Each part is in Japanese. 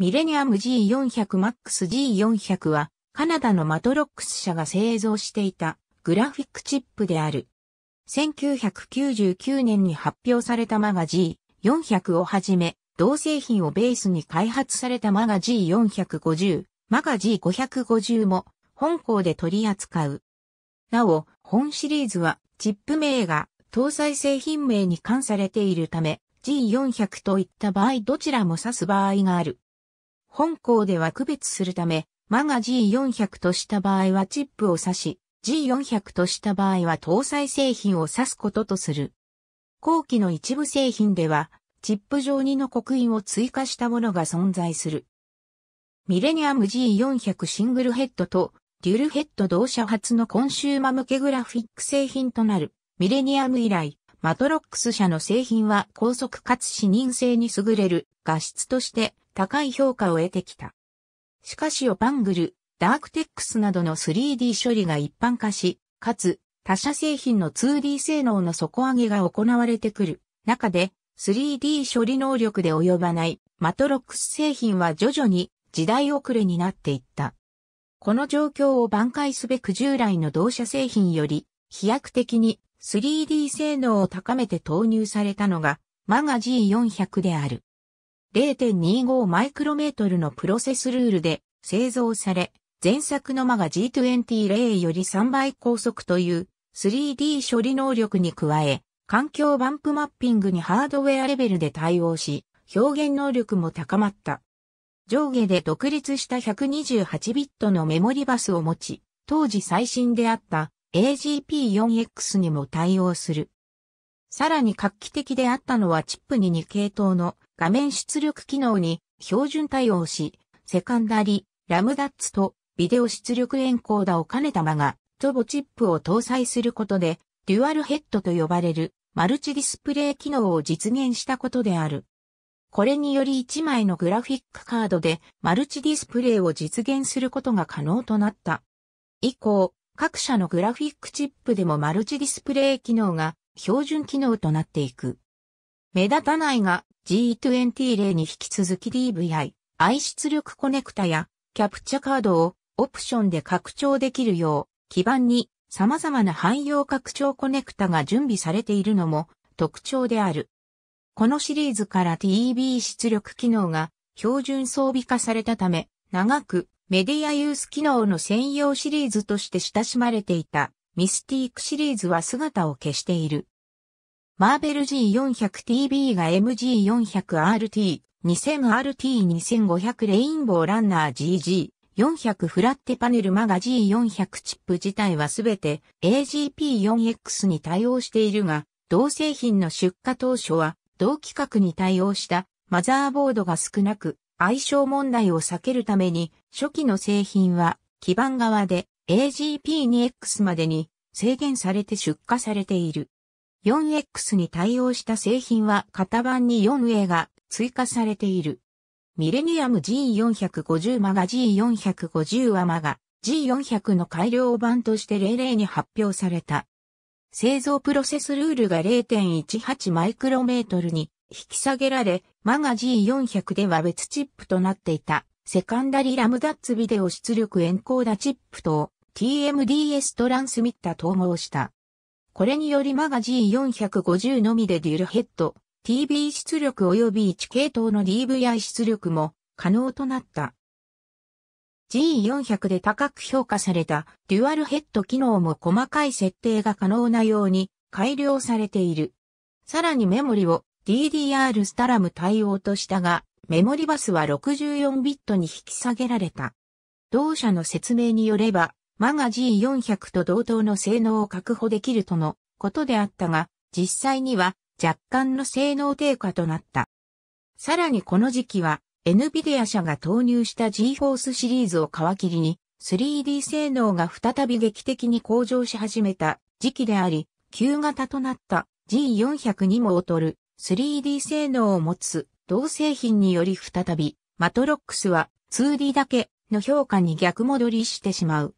ミレニアム G400 MAX G400 は、カナダのマトロックス社が製造していたグラフィックチップである。1999年に発表されたマガ G400 をはじめ、同製品をベースに開発されたマガ G450、マガ G550 も本校で取り扱う。なお、本シリーズはチップ名が搭載製品名に関されているため、G400 といった場合どちらも指す場合がある。本校では区別するため、マガ G400 とした場合はチップを指し、G400 とした場合は搭載製品を指すこととする。後期の一部製品では、チップ上にの刻印を追加したものが存在する。ミレニアム G400 シングルヘッドとデュルヘッド同社発のコンシューマ向けグラフィック製品となるミレニアム以来、マトロックス社の製品は高速かつ視認性に優れる画質として高い評価を得てきた。しかしオパングル、ダークテックスなどの 3D 処理が一般化し、かつ他社製品の 2D 性能の底上げが行われてくる中で 3D 処理能力で及ばないマトロックス製品は徐々に時代遅れになっていった。この状況を挽回すべく従来の同社製品より飛躍的に 3D 性能を高めて投入されたのがマガ G400 である。0.25マイクロメートルのプロセスルールで製造され、前作のマガ G20 0より3倍高速という 3D 処理能力に加え、環境バンプマッピングにハードウェアレベルで対応し、表現能力も高まった。上下で独立した128ビットのメモリバスを持ち、当時最新であった AGP4X にも対応する。さらに画期的であったのはチップに2系統の画面出力機能に標準対応し、セカンダリ、ラムダッツとビデオ出力エンコーダを兼ねたまが、トボチップを搭載することで、デュアルヘッドと呼ばれるマルチディスプレイ機能を実現したことである。これにより1枚のグラフィックカードでマルチディスプレイを実現することが可能となった。以降、各社のグラフィックチップでもマルチディスプレイ機能が標準機能となっていく。目立たないが G20 例に引き続き DVI、愛出力コネクタやキャプチャカードをオプションで拡張できるよう、基盤に様々な汎用拡張コネクタが準備されているのも特徴である。このシリーズから t b 出力機能が標準装備化されたため、長くメディアユース機能の専用シリーズとして親しまれていたミスティークシリーズは姿を消している。マーベル G400TB が MG400RT、2000RT2500 レインボーランナー GG400 フラッテパネルマガ G400 チップ自体はすべて AGP4X に対応しているが、同製品の出荷当初は同規格に対応したマザーボードが少なく、相性問題を避けるために初期の製品は基板側で AGP2X までに制限されて出荷されている。4X に対応した製品は型番に 4A が追加されている。ミレニアム G450 マガ G450 はマガ G400 の改良版として00に発表された。製造プロセスルールが0.18マイクロメートルに引き下げられ、マガ G400 では別チップとなっていた、セカンダリラムダッツビデオ出力エンコーダチップと TMDS トランスミッタ統合した。これによりマガ G450 のみでデュルヘッド、TB 出力及び1系統の DVI 出力も可能となった。G400 で高く評価されたデュアルヘッド機能も細かい設定が可能なように改良されている。さらにメモリを DDR スタラム対応としたが、メモリバスは64ビットに引き下げられた。同社の説明によれば、マガ G400 と同等の性能を確保できるとのことであったが、実際には若干の性能低下となった。さらにこの時期は、NVIDIA 社が投入した GForce シリーズを皮切りに、3D 性能が再び劇的に向上し始めた時期であり、旧型となった G400 にも劣る 3D 性能を持つ同製品により再び、マトロックスは 2D だけの評価に逆戻りしてしまう。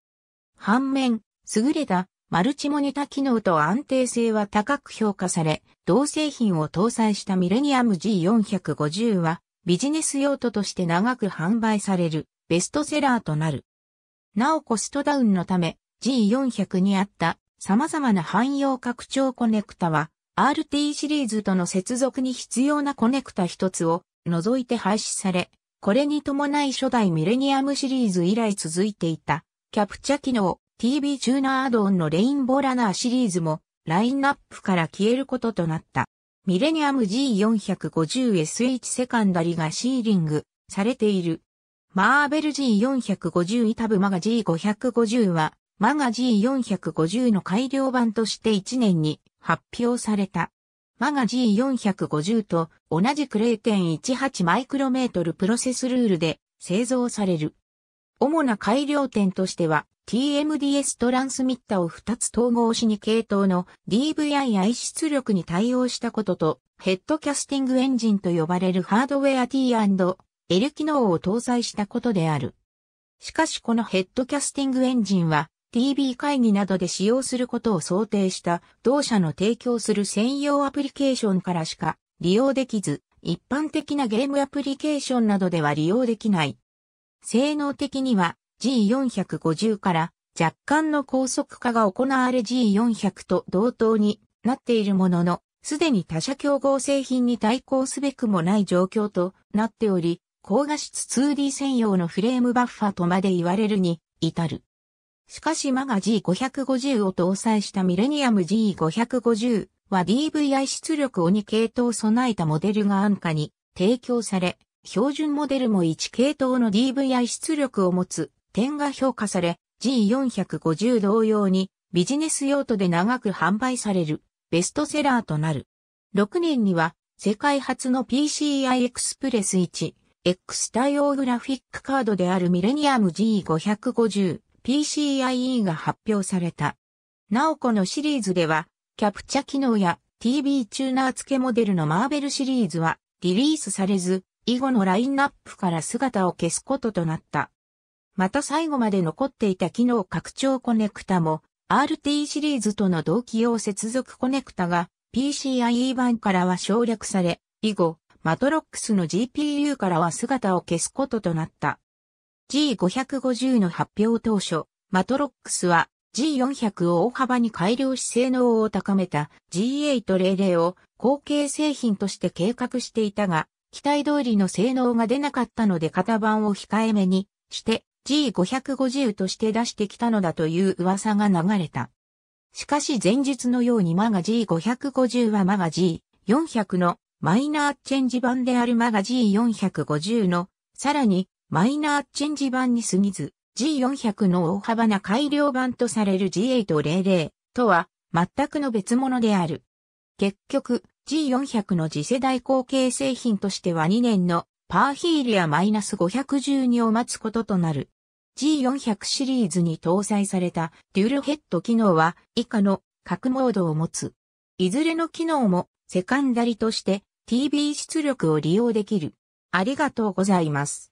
反面、優れたマルチモニタ機能と安定性は高く評価され、同製品を搭載したミレニアム G450 はビジネス用途として長く販売されるベストセラーとなる。なおコストダウンのため G400 にあった様々な汎用拡張コネクタは RT シリーズとの接続に必要なコネクタ一つを除いて廃止され、これに伴い初代ミレニアムシリーズ以来続いていたキャプチャ機能、TV チューナーアドオンのレインボーラナーシリーズも、ラインナップから消えることとなった。ミレニアム G450SH セカンダリがシーリングされている。マーベル G450 イタブマガ G550 は、マガ G450 の改良版として1年に発表された。マガ G450 と同じく0.18マイクロメートルプロセスルールで製造される。主な改良点としては、TMDS トランスミッタを2つ統合しに系統の DVI-I 出力に対応したことと、ヘッドキャスティングエンジンと呼ばれるハードウェア T&L 機能を搭載したことである。しかしこのヘッドキャスティングエンジンは TB 会議などで使用することを想定した同社の提供する専用アプリケーションからしか利用できず、一般的なゲームアプリケーションなどでは利用できない性能的には G450 から若干の高速化が行われ G400 と同等になっているものの、すでに他社競合製品に対抗すべくもない状況となっており、高画質 2D 専用のフレームバッファとまで言われるに至る。しかしマガ G550 を搭載したミレニアム G550 は DVI 出力を2系統備えたモデルが安価に提供され、標準モデルも1系統の DVI 出力を持つ点が評価され、G450 同様にビジネス用途で長く販売されるベストセラーとなる。6年には世界初の PCI Express 1X 対応グラフィックカードであるミレニアム G550 PCIe が発表された。なおこのシリーズではキャプチャ機能や TV チューナー付けモデルのマーベルシリーズはリリースされず、以後のラインナップから姿を消すこととなった。また最後まで残っていた機能拡張コネクタも RT シリーズとの同期用接続コネクタが PCIe 版からは省略され、以後、マトロックスの GPU からは姿を消すこととなった。G550 の発表当初、マトロックスは G400 を大幅に改良し性能を高めた G800 を後継製品として計画していたが、期待通りの性能が出なかったので型番を控えめにして G550 として出してきたのだという噂が流れた。しかし前述のようにマガ G550 はマガ G400 のマイナーチェンジ版であるマガ G450 のさらにマイナーチェンジ版に過ぎず G400 の大幅な改良版とされる G800 とは全くの別物である。結局、G400 の次世代後継製品としては2年のパーヒーリア -512 を待つこととなる。G400 シリーズに搭載されたデュルヘッド機能は以下の各モードを持つ。いずれの機能もセカンダリとして TB 出力を利用できる。ありがとうございます。